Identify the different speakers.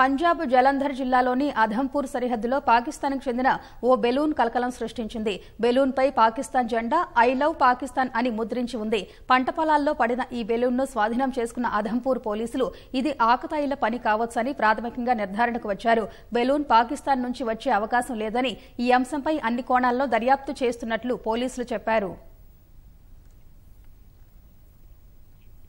Speaker 1: పంజాబ్ జలంధర్ జిల్లాలోని అధంపూర్ సరిహద్దులో పాకిస్తాన్కు చెందిన ఓ బెలూన్ కలకలం సృష్టించింది బెలూన్పై పాకిస్తాన్ జెండా ఐ లవ్ పాకిస్తాన్ అని ముద్రించి ఉంది పంట పొలాల్లో పడిన ఈ బెలూన్ను స్వాధీనం చేసుకున్న అధంపూర్ పోలీసులు ఇది ఆకుతాయిల పని కావచ్చని ప్రాథమికంగా నిర్ధారణకు వచ్చారు బెలూన్ పాకిస్తాన్ నుంచి వచ్చే అవకాశం లేదని ఈ అంశంపై అన్ని కోణాల్లో దర్యాప్తు చేస్తున్నట్లు పోలీసులు చెప్పారు